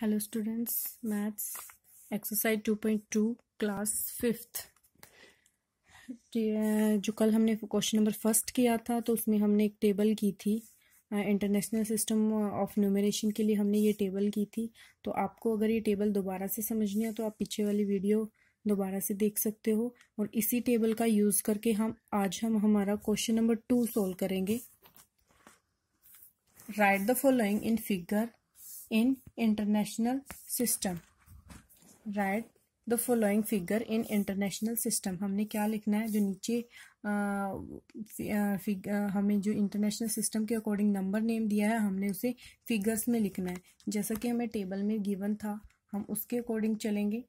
hello students maths exercise 2.2 class fifth जो कल हमने क्वेश्चन नंबर फर्स्ट किया था तो उसमें हमने एक टेबल की थी इंटरनेशनल सिस्टम ऑफ न्यूमरेशन के लिए हमने ये टेबल की थी तो आपको अगर ये टेबल दोबारा से समझनी है तो आप पीछे वाली वीडियो दोबारा से देख सकते हो और इसी टेबल का यूज़ करके हम आज हम हमारा क्वेश्चन नंबर टू सोल्व करेंगे write the following in figure in international system write the following figure in international system हमने क्या लिखना है जो नीचे फिग, हमें जो इंटरनेशनल सिस्टम के अकॉर्डिंग नंबर नेम दिया है हमने उसे फिगर्स में लिखना है जैसा कि हमें टेबल में गिवन था हम उसके अकॉर्डिंग चलेंगे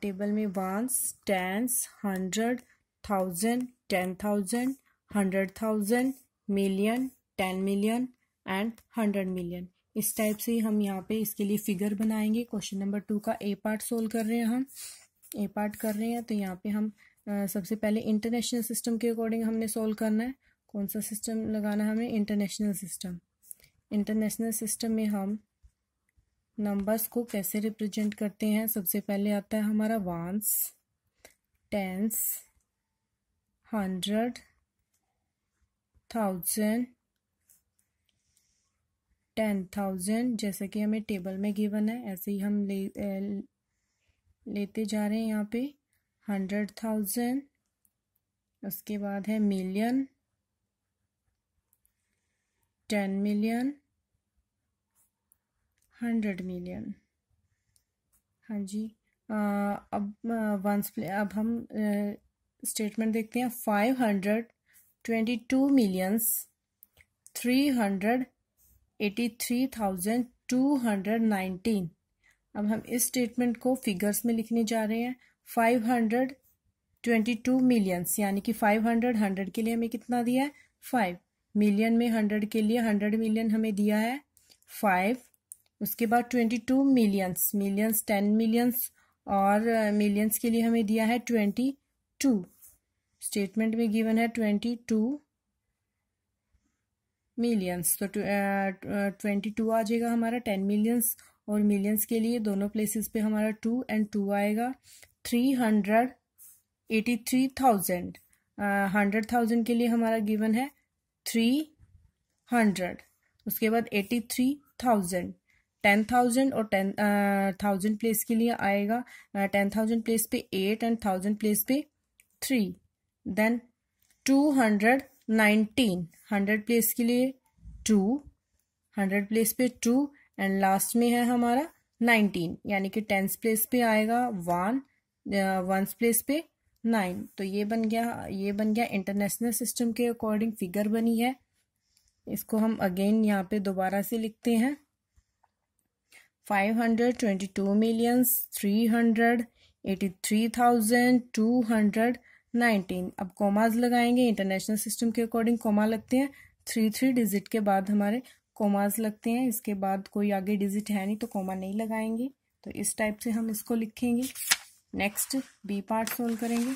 टेबल में ones tens hundred thousand ten thousand hundred thousand million ten million and hundred million इस टाइप से हम यहाँ पे इसके लिए फिगर बनाएंगे क्वेश्चन नंबर टू का ए पार्ट सोल्व कर रहे हैं हम ए पार्ट कर रहे हैं तो यहाँ पे हम सबसे पहले इंटरनेशनल सिस्टम के अकॉर्डिंग हमने सोल्व करना है कौन सा सिस्टम लगाना है हमें इंटरनेशनल सिस्टम इंटरनेशनल सिस्टम में हम नंबर्स को कैसे रिप्रेजेंट करते हैं सबसे पहले आता है हमारा ones tens hundred thousand ten thousand जैसे कि हमें टेबल में गिवन है ऐसे ही हम ले ए, लेते जा रहे हैं यहाँ पे हंड्रेड थाउजेंड उसके बाद है million ten million hundred million हाँ जी आ, अब वंस अब हम स्टेटमेंट देखते हैं five hundred twenty two millions three hundred eighty three thousand two hundred nineteen अब हम इस स्टेटमेंट को फिगर्स में लिखने जा रहे हैं five hundred twenty two millions यानी कि फाइव हंड्रेड हंड्रेड के लिए हमें कितना दिया है फाइव मिलियन में हंड्रेड के लिए हंड्रेड मिलियन हमें दिया है फाइव उसके बाद twenty two millions millions ten millions और मिलियंस के लिए हमें दिया है ट्वेंटी टू स्टेटमेंट में गिवन है ट्वेंटी टू मिलियंस तो ट्वेंटी टू आ जाएगा हमारा टेन मिलियंस और मिलियंस के लिए दोनों प्लेसेस पे हमारा टू एंड टू आएगा three hundred eighty three thousand hundred thousand के लिए हमारा गिवन है थ्री हंड्रेड उसके बाद eighty three thousand ten thousand और टेन थाउजेंड प्लेस के लिए आएगा टेन थाउजेंड प्लेस पे एट एंड थाउजेंड प्लेस पे three then two hundred nineteen hundred place के लिए टू हंड्रेड प्लेस पे टू एंड लास्ट में है हमारा नाइनटीन यानी कि टेंस प्लेस पे आएगा वन वंस प्लेस पे नाइन तो ये बन गया ये बन गया इंटरनेशनल सिस्टम के अकॉर्डिंग फिगर बनी है इसको हम अगेन यहाँ पे दोबारा से लिखते हैं five hundred twenty two millions three hundred eighty three thousand two hundred nineteen अब कोमाज लगाएंगे इंटरनेशनल सिस्टम के अकॉर्डिंग कोमा लगते हैं थ्री थ्री डिजिट के बाद हमारे कोमाज लगते हैं इसके बाद कोई आगे डिजिट है नहीं तो कोमा नहीं लगाएंगे तो इस टाइप से हम इसको लिखेंगे नेक्स्ट बी पार्ट सोल्व करेंगे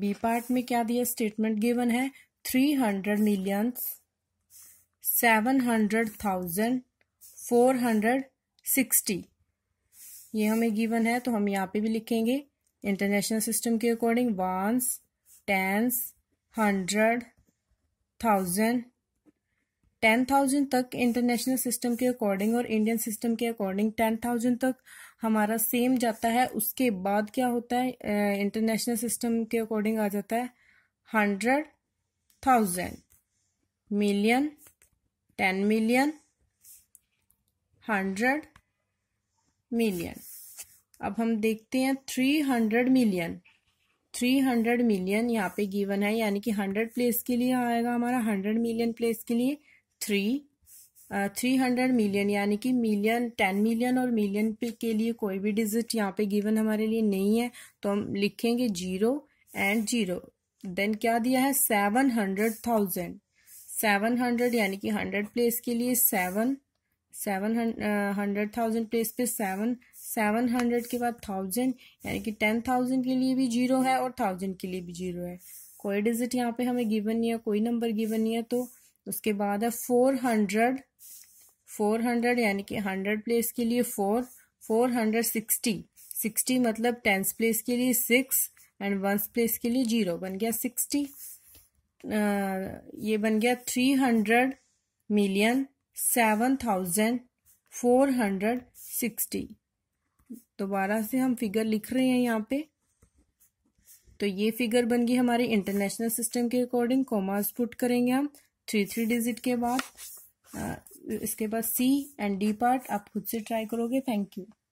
बी पार्ट में क्या दिया स्टेटमेंट गिवन है three hundred millions seven hundred thousand four hundred sixty ये हमें गिवन है तो हम यहाँ पे भी लिखेंगे इंटरनेशनल सिस्टम के according ones tens hundred thousand ten thousand तक इंटरनेशनल सिस्टम के अकॉर्डिंग और इंडियन सिस्टम के अकॉर्डिंग टेन थाउजेंड तक हमारा सेम जाता है उसके बाद क्या होता है इंटरनेशनल सिस्टम के अकॉर्डिंग आ जाता है hundred thousand million ten million hundred million अब हम देखते हैं three hundred million three hundred million यहाँ पे गिवन है यानी कि हंड्रेड प्लेस के लिए आएगा हमारा हंड्रेड मिलियन प्लेस के लिए थ्री थ्री हंड्रेड मिलियन यानी कि मिलियन टेन मिलियन और मिलियन के लिए कोई भी डिजिट यहाँ पे गिवन हमारे लिए नहीं है तो हम लिखेंगे जीरो एंड जीरो देन क्या दिया है seven hundred thousand seven hundred यानी कि हंड्रेड प्लेस के लिए seven seven hundred thousand place पे सेवन सेवन हंड्रेड के बाद थाउजेंड यानी कि टेन थाउजेंड के लिए भी जीरो है और थाउजेंड के लिए भी जीरो है कोई डिजिट यहाँ पे हमें गिवन नहीं है कोई नंबर गिवन नहीं है तो उसके बाद है फोर हंड्रेड फोर हंड्रेड यानी कि हंड्रेड प्लेस के लिए four four hundred sixty sixty मतलब टेंथ प्लेस के लिए सिक्स एंड वंस प्लेस के लिए जीरो बन गया सिक्सटी ये बन गया three hundred million seven thousand four hundred sixty दोबारा से हम फिगर लिख रहे हैं यहाँ पे तो ये फिगर बन गई हमारे इंटरनेशनल सिस्टम के अकॉर्डिंग कॉमास पुट करेंगे हम थ्री थ्री डिजिट के बाद इसके बाद सी एंड डी पार्ट आप खुद से ट्राई करोगे थैंक यू